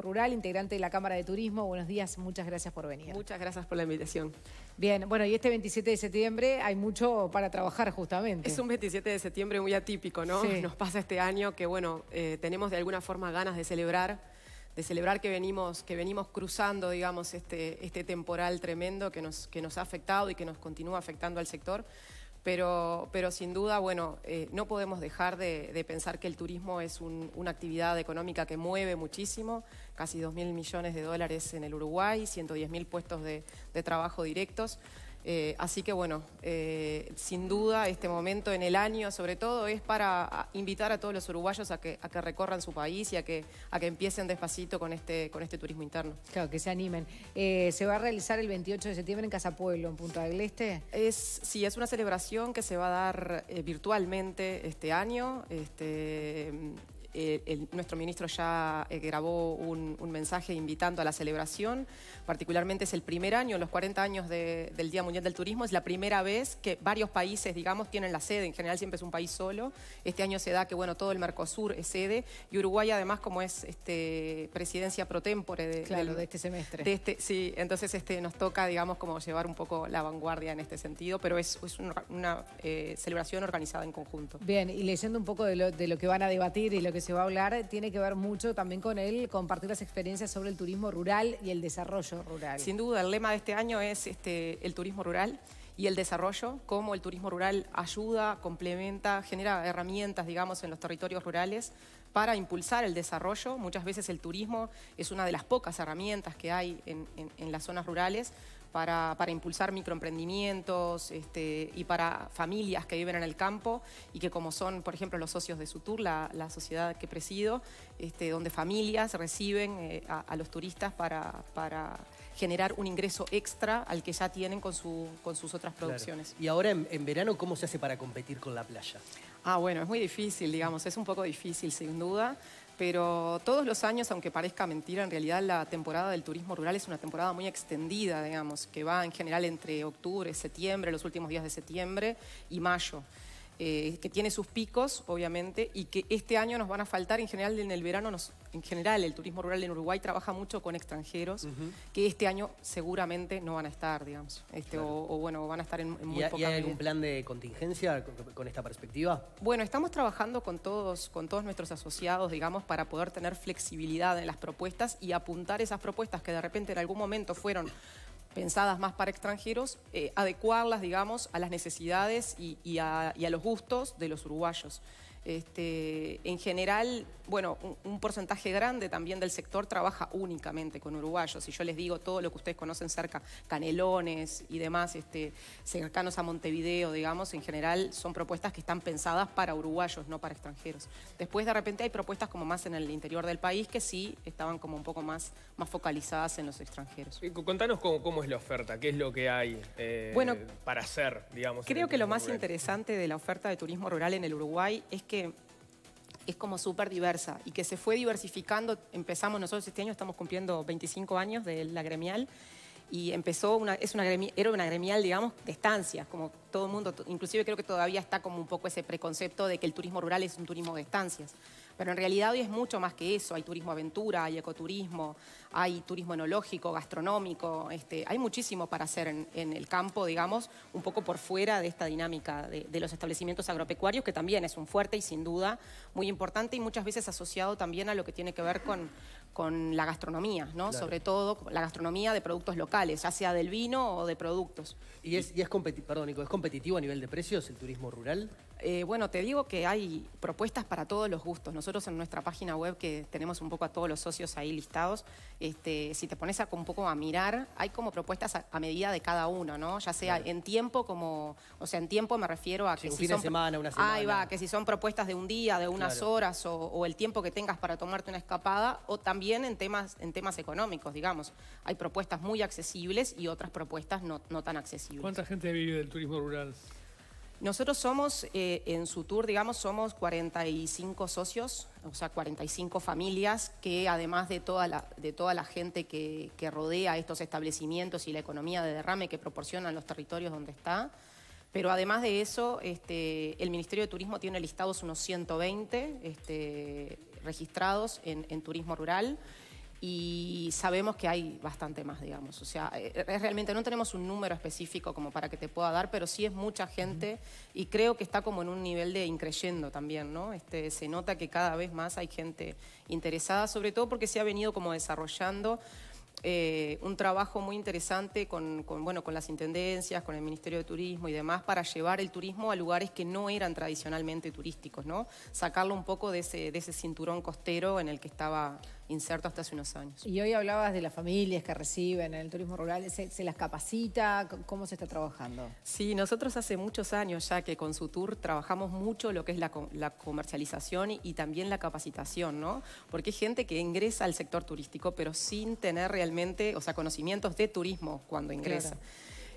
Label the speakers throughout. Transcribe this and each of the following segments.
Speaker 1: Rural, integrante de la Cámara de Turismo. Buenos días, muchas gracias por venir. Muchas
Speaker 2: gracias por la invitación.
Speaker 1: Bien, bueno, y este 27 de septiembre hay mucho para trabajar justamente. Es
Speaker 2: un 27 de septiembre muy atípico, ¿no? Nos pasa este año que, bueno, eh, tenemos de alguna forma ganas de celebrar, de celebrar que venimos, que venimos cruzando, digamos, este, este temporal tremendo que nos, que nos ha afectado y que nos continúa afectando al sector. Pero, pero sin duda, bueno, eh, no podemos dejar de, pensar que el turismo es una actividad económica que mueve muchísimo, casi 2.000 millones de dólares en el Uruguay, 110.000 puestos de trabajo directos. Eh, así que bueno, eh, sin duda este momento en el año sobre todo es para invitar a todos los uruguayos a que, recorran su país y a que, a que empiecen despacito
Speaker 1: con este, con este turismo interno. Claro, que se animen. Eh, ¿Se va a realizar el 28 de septiembre en Casa Pueblo, en Punta del Este? Es, sí, es una
Speaker 2: celebración que se va a dar virtualmente este año. Este, eh, nuestro ministro ya eh, grabó un, mensaje invitando a la celebración. Particularmente es el primer año, los 40 años del Día Mundial del Turismo, es la primera vez que varios países, digamos, tienen la sede. En general siempre es un país solo. Este año se da que, bueno, todo el Mercosur es sede. Y Uruguay, además, como es este, presidencia pro tempore de, este semestre. Este, sí, entonces este, nos toca, digamos, como llevar un poco la vanguardia en este sentido, pero es, una, eh, celebración organizada en conjunto. Bien,
Speaker 1: y leyendo un poco de de lo que van a debatir y lo que se va a hablar tiene que ver mucho también con él compartir las experiencias sobre el turismo rural y el desarrollo rural. Sin
Speaker 2: duda, el lema de este año es este, el turismo rural y el desarrollo, cómo el turismo rural ayuda, complementa, genera herramientas, digamos, en los territorios rurales para impulsar el desarrollo. Muchas veces el turismo es una de las pocas herramientas que hay en las zonas rurales para, impulsar microemprendimientos este, y para familias que viven en el campo y que como son, por ejemplo, los socios de Sutur, la, sociedad que presido, este, donde familias reciben eh, a, los turistas para, generar un ingreso extra al que ya tienen con, sus otras producciones.
Speaker 3: Y ahora en, verano, ¿cómo se hace para competir con la playa?
Speaker 2: Ah, bueno, es muy difícil, digamos, es un poco difícil sin duda pero todos los años, aunque parezca mentira, en realidad la temporada del turismo rural es una temporada muy extendida, digamos, que va en general entre octubre, septiembre, los últimos días de septiembre y mayo. Eh, que tiene sus picos, obviamente, y que este año nos van a faltar. En general, en el verano, nos, en general, el turismo rural en Uruguay trabaja mucho con extranjeros, que este año seguramente no van a estar, digamos. Este, o, bueno, van a estar en, muy poca hay algún plan de contingencia con, con, esta perspectiva? Bueno, estamos trabajando con todos, con todos nuestros asociados, digamos, para poder tener flexibilidad en las propuestas y apuntar esas propuestas que de repente en algún momento fueron pensadas más para extranjeros, eh, adecuarlas, digamos, a las necesidades y, a, los gustos de los uruguayos. Este, en general, bueno, un, porcentaje grande también del sector trabaja únicamente con uruguayos. Y yo les digo todo lo que ustedes conocen cerca, canelones y demás, este, cercanos a Montevideo, digamos, en general son propuestas que están pensadas para uruguayos, no para extranjeros. Después de repente hay propuestas como más en el interior del país que sí estaban como un poco más, más focalizadas en los extranjeros.
Speaker 3: Contanos cómo, es la oferta, qué es lo que hay eh, bueno, para hacer, digamos. Creo que
Speaker 2: lo más interesante de la oferta de turismo rural en el Uruguay es que es como súper diversa y que se fue diversificando. Empezamos nosotros este año, estamos cumpliendo 25 años de la gremial y empezó una, es una era una gremial, digamos, de estancias, como todo el mundo, inclusive creo que todavía está como un poco ese preconcepto de que el turismo rural es un turismo de estancias. Pero en realidad hoy es mucho más que eso. Hay turismo aventura, hay ecoturismo, hay turismo enológico, gastronómico. Este, hay muchísimo para hacer en, el campo, digamos, un poco por fuera de esta dinámica de, los establecimientos agropecuarios, que también es un fuerte y sin duda muy importante y muchas veces asociado también a lo que tiene que ver con, la gastronomía, ¿no? Sobre todo la gastronomía de productos locales, ya sea del vino o de productos. ¿Y es, y es, ¿es competitivo a nivel de precios el turismo rural? Eh, bueno, te digo que hay propuestas para todos los gustos. Nosotros en nuestra página web, que tenemos un poco a todos los socios ahí listados, este, si te pones a, un poco a mirar, hay como propuestas a, medida de cada uno, ¿no? Ya sea en tiempo como, o sea, en tiempo me refiero a que un fin de semana, una semana. Ahí va, que si son propuestas de un día, de unas horas o, el tiempo que tengas para tomarte una escapada, o también en temas, en temas económicos, digamos. Hay propuestas muy accesibles y otras propuestas no, no tan accesibles. ¿Cuánta
Speaker 3: gente vive del turismo rural?
Speaker 2: Nosotros somos, eh, en su tour, digamos, somos 45 socios, o sea, 45 familias que además de toda la, de toda la gente que, rodea estos establecimientos y la economía de derrame que proporcionan los territorios donde está, pero además de eso, este, el Ministerio de Turismo tiene listados unos 120 este, registrados en turismo rural y sabemos que hay bastante más, digamos. O sea, eh, eh, realmente no tenemos un número específico como para que te pueda dar, pero sí es mucha gente y creo que está como en un nivel de increyendo también, ¿no? Este, se nota que cada vez más hay gente interesada, sobre todo porque se ha venido como desarrollando eh, un trabajo muy interesante con, con, bueno, con las intendencias, con el Ministerio de Turismo y demás, para llevar el turismo a lugares que no eran tradicionalmente turísticos, ¿no? Sacarlo un poco de ese, de ese cinturón costero en el que estaba inserto hasta hace unos
Speaker 1: años. Y hoy hablabas de las familias que reciben en el turismo rural, ¿se, las capacita? ¿Cómo se está trabajando?
Speaker 2: Sí, nosotros hace muchos años ya que con su tour trabajamos mucho lo que es la, comercialización y, también la capacitación, ¿no? Porque hay gente que ingresa al sector turístico pero sin tener realmente, o sea, conocimientos de turismo cuando ingresa.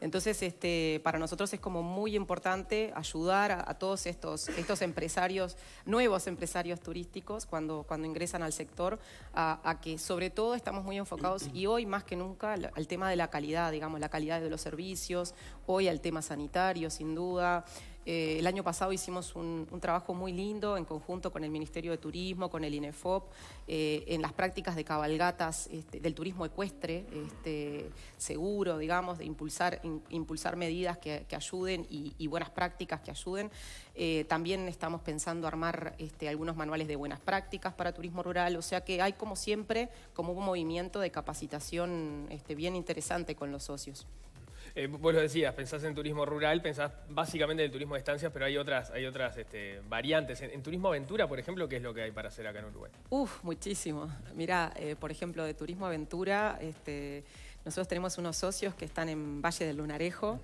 Speaker 2: Entonces, este, para nosotros es como muy importante ayudar a, todos estos, empresarios, nuevos empresarios turísticos, cuando, ingresan al sector, a, que sobre todo estamos muy enfocados y hoy más que nunca al tema de la calidad, digamos, la calidad de los servicios, hoy al tema sanitario, sin duda. Eh, el año pasado hicimos un, trabajo muy lindo en conjunto con el Ministerio de Turismo, con el INEFOP, eh, en las prácticas de cabalgatas este, del turismo ecuestre, este, seguro, digamos, de impulsar, medidas que, ayuden y, buenas prácticas que ayuden. Eh, también estamos pensando armar este, algunos manuales de buenas prácticas para turismo rural, o sea que hay como siempre como un movimiento de capacitación bien interesante con los socios.
Speaker 3: Eh, vos lo decías, pensás en turismo rural, pensás básicamente en el turismo de estancias, pero hay otras, hay otras este, variantes. En, turismo aventura, por ejemplo, ¿qué es lo que hay para hacer acá en Uruguay?
Speaker 2: Uf, muchísimo. Mirá, eh, por ejemplo, de turismo aventura, este, nosotros tenemos unos socios que están en Valle del Lunarejo.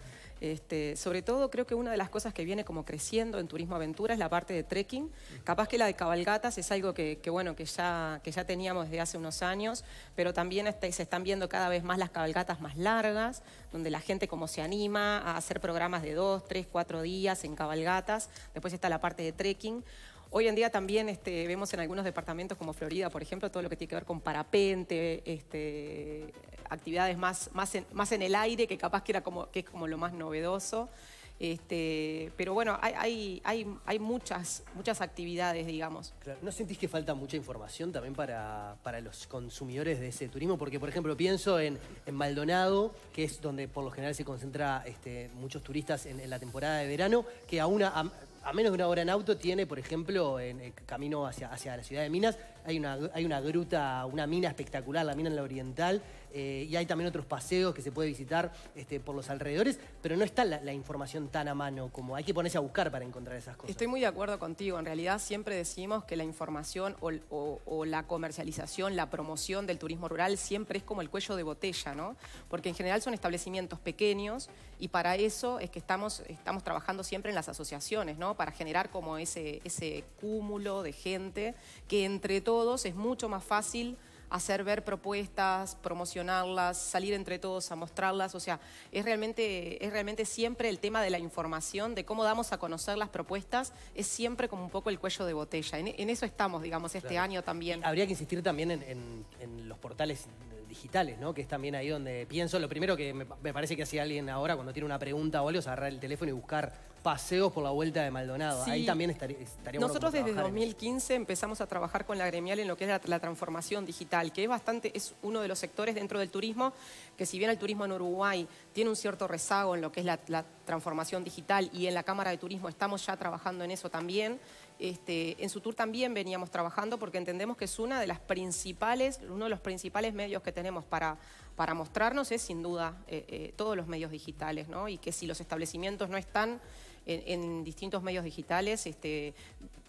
Speaker 2: Este, sobre todo creo que una de las cosas que viene como creciendo en Turismo Aventura es la parte de trekking. Capaz que la de cabalgatas es algo que, bueno, que ya, que ya teníamos desde hace unos años, pero también este, se están viendo cada vez más las cabalgatas más largas, donde la gente como se anima a hacer programas de dos, tres, cuatro días en cabalgatas. Después está la parte de trekking. Hoy en día también este, vemos en algunos departamentos como Florida, por ejemplo, todo lo que tiene que ver con parapente, este, actividades más, más, en, más en el aire, que capaz que, era como, que es como lo más novedoso. Este, pero bueno, hay, hay, hay, muchas, muchas actividades, digamos.
Speaker 3: ¿No sentís que falta mucha información también para, para, los consumidores de ese turismo? Porque, por ejemplo, pienso en, Maldonado, que es donde por lo general se concentra este, muchos turistas en, la temporada de verano, que a una... A, menos de una hora en auto tiene, por ejemplo, en el eh, camino hacia, hacia la ciudad de Minas, hay una, hay una gruta, una mina espectacular, la mina en la oriental, eh, y hay también otros paseos que se puede visitar este, por los alrededores, pero no está la, información tan a mano como hay que ponerse a buscar para encontrar esas cosas.
Speaker 2: Estoy muy de acuerdo contigo. En realidad siempre decimos que la información o, la comercialización, la promoción del turismo rural siempre es como el cuello de botella, ¿no? Porque en general son establecimientos pequeños y para eso es que estamos, estamos trabajando siempre en las asociaciones, ¿no? Para generar como ese, ese cúmulo de gente que entre todos es mucho más fácil hacer ver propuestas, promocionarlas, salir entre todos a mostrarlas. O sea, es realmente, es realmente siempre el tema de la información, de cómo damos a conocer las propuestas, es siempre como un poco el cuello de botella. En, eso estamos, digamos, este año también.
Speaker 3: habría que insistir también en, los portales digitales, ¿no? Que es también ahí donde pienso. Lo primero que me, me parece que hace alguien ahora cuando tiene una pregunta o algo es agarrar el teléfono y buscar paseos por la vuelta de Maldonado. Ahí también estaríamos... Nosotros desde
Speaker 2: 2015 empezamos a trabajar con la gremial en lo que es la, transformación digital, que es bastante, es uno de los sectores dentro del turismo, que si bien el turismo en Uruguay tiene un cierto rezago en lo que es la, transformación digital y en la Cámara de Turismo estamos ya trabajando en eso también. Este, en su tour también veníamos trabajando porque entendemos que es una de las principales, uno de los principales medios que tenemos para, para mostrarnos es sin duda eh, eh, todos los medios digitales, ¿no? Y que si los establecimientos no están en, distintos medios digitales, este,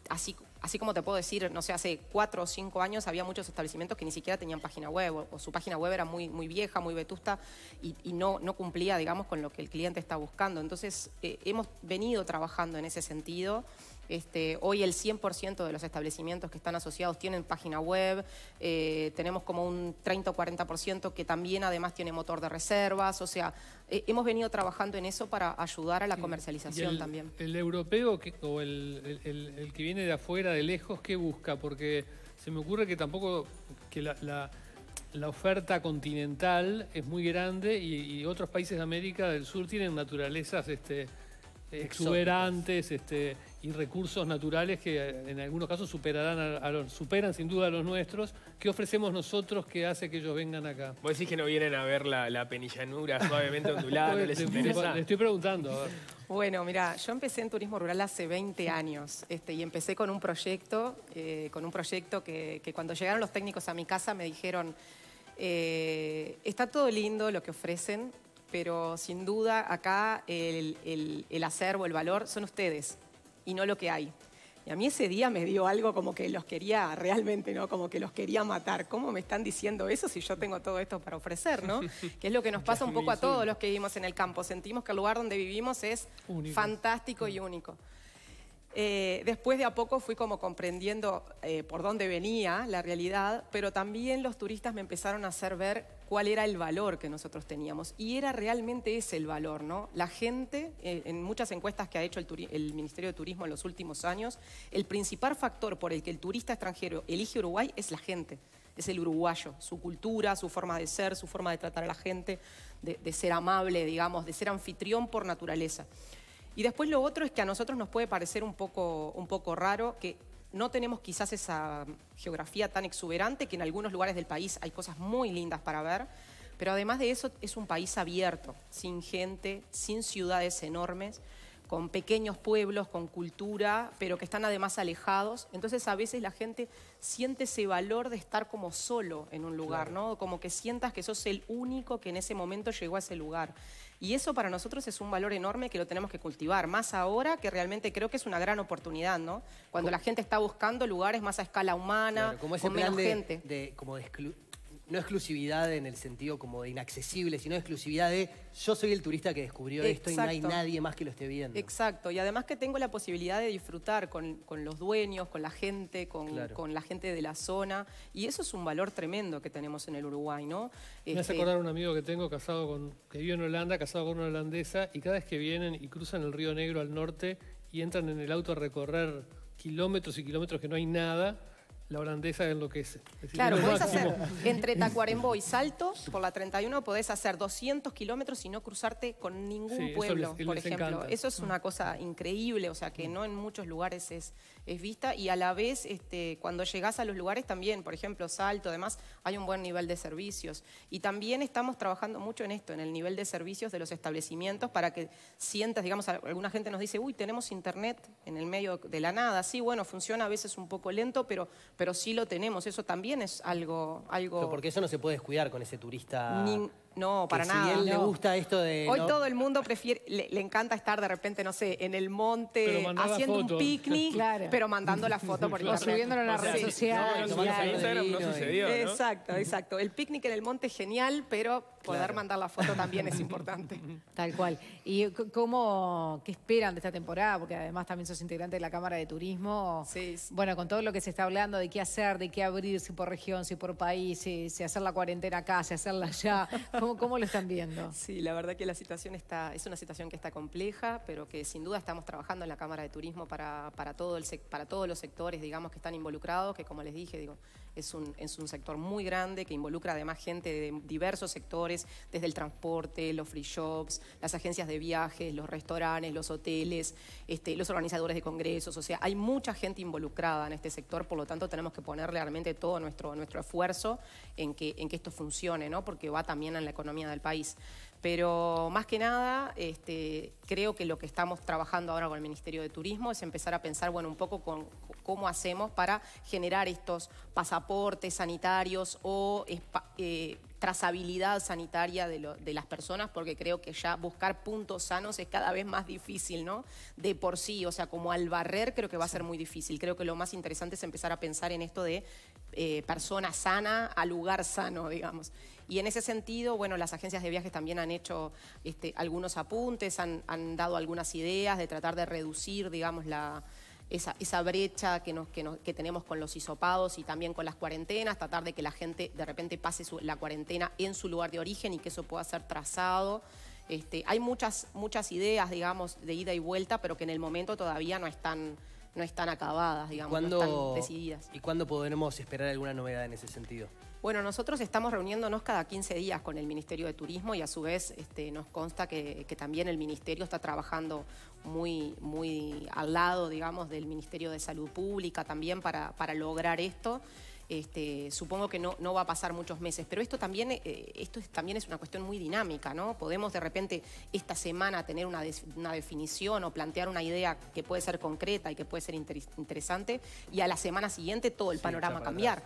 Speaker 2: así así como te puedo decir, no sé, hace cuatro o cinco años había muchos establecimientos que ni siquiera tenían página web o, su página web era muy, muy vieja, muy vetusta y, no, cumplía, digamos, con lo que el cliente está buscando. Entonces, eh, hemos venido trabajando en ese sentido. Este, hoy el 100% de los establecimientos que están asociados tienen página web, eh, tenemos como un 30 o 40% que también además tiene motor de reservas, o sea, eh, hemos venido trabajando en eso para ayudar a la comercialización también.
Speaker 3: ¿El europeo o el, que viene de afuera, de lejos, qué busca? Porque se me ocurre que tampoco que la, oferta continental es muy grande y, otros países de América del Sur tienen naturalezas... Este, exuberantes, este, y recursos naturales que eh, en algunos casos superarán superan sin duda a los nuestros. ¿Qué ofrecemos nosotros que hace que ellos vengan acá? Vos decís que no vienen a ver la, penillanura suavemente ondulada, les interesa. Le estoy preguntando,
Speaker 2: Bueno, mira, yo empecé en turismo rural hace 20 años este, y empecé con un proyecto, eh, con un proyecto que, cuando llegaron los técnicos a mi casa me dijeron, eh, está todo lindo lo que ofrecen, pero sin duda acá el, acervo, el valor son ustedes y no lo que hay. Y a mí ese día me dio algo como que los quería realmente, ¿no? Como que los quería matar. ¿Cómo me están diciendo eso si yo tengo todo esto para ofrecer, ¿no? Que es lo que nos pasa un poco a todos los que vivimos en el campo. Sentimos que el lugar donde vivimos es fantástico y mm. único. Eh, después de a poco fui como comprendiendo eh, por dónde venía la realidad, pero también los turistas me empezaron a hacer ver cuál era el valor que nosotros teníamos. Y era realmente ese el valor, ¿no? La gente, eh, en muchas encuestas que ha hecho el, Ministerio de Turismo en los últimos años, el principal factor por el que el turista extranjero elige Uruguay es la gente, es el uruguayo, su cultura, su forma de ser, su forma de tratar a la gente, de ser amable, digamos, de ser anfitrión por naturaleza. Y después lo otro es que a nosotros nos puede parecer un poco, un poco raro que no tenemos quizás esa geografía tan exuberante, que en algunos lugares del país hay cosas muy lindas para ver, pero además de eso es un país abierto, sin gente, sin ciudades enormes con pequeños pueblos, con cultura, pero que están además alejados. Entonces a veces la gente siente ese valor de estar como solo en un lugar, ¿no? Como que sientas que sos el único que en ese momento llegó a ese lugar. Y eso para nosotros es un valor enorme que lo tenemos que cultivar, más ahora que realmente creo que es una gran oportunidad, ¿no? Cuando la gente está buscando lugares más a escala humana, como con menos de, gente.
Speaker 3: De, como no exclusividad en el sentido como de inaccesible, sino exclusividad de yo soy el turista que descubrió esto y no hay nadie más que lo esté viendo.
Speaker 2: Exacto, y además que tengo la posibilidad de disfrutar con, los dueños, con la gente, con, la gente de la zona, y eso es un valor tremendo que tenemos en el Uruguay, ¿no? Me hace este, acordar
Speaker 3: un amigo que tengo casado con, que vive en Holanda, casado con una holandesa, y cada vez que vienen y cruzan el río Negro al norte y entran en el auto a recorrer kilómetros y kilómetros que no hay nada, la holandesa que Es claro, podés hacer
Speaker 1: entre
Speaker 2: Tacuarembó y Salto, por la 31, podés hacer 200 kilómetros y no cruzarte con ningún pueblo, por ejemplo. Eso es una mm. cosa increíble, o sea, que no en muchos lugares es, vista. Y a la vez, este, cuando llegás a los lugares también, por ejemplo, Salto, además, hay un buen nivel de servicios. Y también estamos trabajando mucho en esto, en el nivel de servicios de los establecimientos, para que sientas, digamos, alguna gente nos dice, uy, tenemos internet en el medio de la nada. Sí, bueno, funciona a veces un poco lento, pero pero sí lo tenemos. Eso también es algo... algo... porque eso no
Speaker 3: se puede descuidar con ese turista... No, para nada. Si él le gusta esto de... Hoy todo
Speaker 2: el mundo prefiere, le, encanta estar de repente, no sé, en el monte, haciendo un picnic, pero mandando la foto por internet. subiéndolo en las redes sociales. No, no, no sucedió, Exacto, exacto. El
Speaker 1: picnic en el monte es genial, pero Poder mandar la foto también es importante. Tal cual. ¿Y cómo, qué esperan de esta temporada? Porque además también sos integrante de la Cámara de Turismo. Sí. Bueno, con todo lo que se está hablando de qué hacer, de qué abrir, si por región, si por país, si, hacer la cuarentena acá, si hacerla allá. ¿Cómo, ¿Cómo, lo están viendo? Sí,
Speaker 2: la verdad que la situación está, es una situación que está compleja, pero que sin duda estamos trabajando en la Cámara de Turismo para, para, todo el, para todos los sectores, digamos, que están involucrados, que como les dije, digo, es un, es un sector muy grande que involucra además gente de diversos sectores desde el transporte, los free shops, las agencias de viajes, los restaurantes, los hoteles, este, los organizadores de congresos. O sea, hay mucha gente involucrada en este sector, por lo tanto tenemos que poner realmente todo nuestro, nuestro esfuerzo en que, en que esto funcione, ¿no? porque va también en la economía del país. Pero más que nada, este, creo que lo que estamos trabajando ahora con el Ministerio de Turismo es empezar a pensar, bueno, un poco con cómo hacemos para generar estos pasaportes sanitarios o eh, trazabilidad sanitaria de, las personas, porque creo que ya buscar puntos sanos es cada vez más difícil, ¿no? De por sí, o sea, como al barrer creo que va a ser muy difícil. Creo que lo más interesante es empezar a pensar en esto de eh, persona sana a lugar sano, digamos. Y en ese sentido, bueno, las agencias de viajes también han hecho este, algunos apuntes, han, dado algunas ideas de tratar de reducir, digamos, la, esa, brecha que, tenemos con los hisopados y también con las cuarentenas, tratar de que la gente de repente pase la cuarentena en su lugar de origen y que eso pueda ser trazado. Este, hay muchas, muchas ideas, digamos, de ida y vuelta, pero que en el momento todavía no están, no están acabadas, digamos, están decididas.
Speaker 3: ¿Y cuándo podremos esperar alguna novedad en ese sentido?
Speaker 2: Bueno, nosotros estamos reuniéndonos cada 15 días con el Ministerio de Turismo y a su vez este, nos consta que, también el Ministerio está trabajando muy, muy al lado, digamos, del Ministerio de Salud Pública también para lograr esto. Este, supongo que no, va a pasar muchos meses, pero esto también, eh, esto es, también es una cuestión muy dinámica, ¿no? Podemos de repente esta semana tener una, definición o plantear una idea que puede ser concreta y que puede ser interesante, y a la semana siguiente todo el panorama cambiar.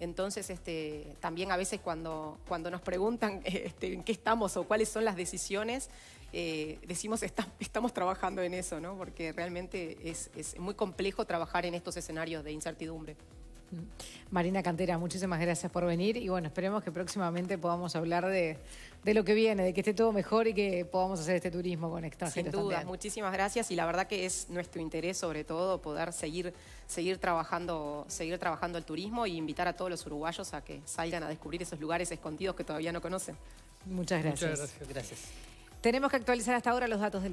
Speaker 2: Entonces, este, también a veces cuando, cuando nos preguntan este, en qué estamos o cuáles son las decisiones, eh, decimos estamos trabajando en eso, ¿no? Porque realmente es muy complejo trabajar en estos escenarios de incertidumbre.
Speaker 1: Marina Cantera, muchísimas gracias por venir y bueno, esperemos que próximamente podamos hablar de, lo que viene, de que esté todo mejor y que podamos hacer este turismo con extranjeros. Sin duda,
Speaker 2: muchísimas gracias y la verdad que es nuestro interés sobre todo poder seguir, seguir, trabajando, seguir trabajando el turismo y invitar a todos los uruguayos a que salgan a descubrir esos lugares
Speaker 1: escondidos que todavía no conocen.
Speaker 3: Muchas gracias. Muchas gracias.
Speaker 1: Tenemos que actualizar hasta ahora los datos del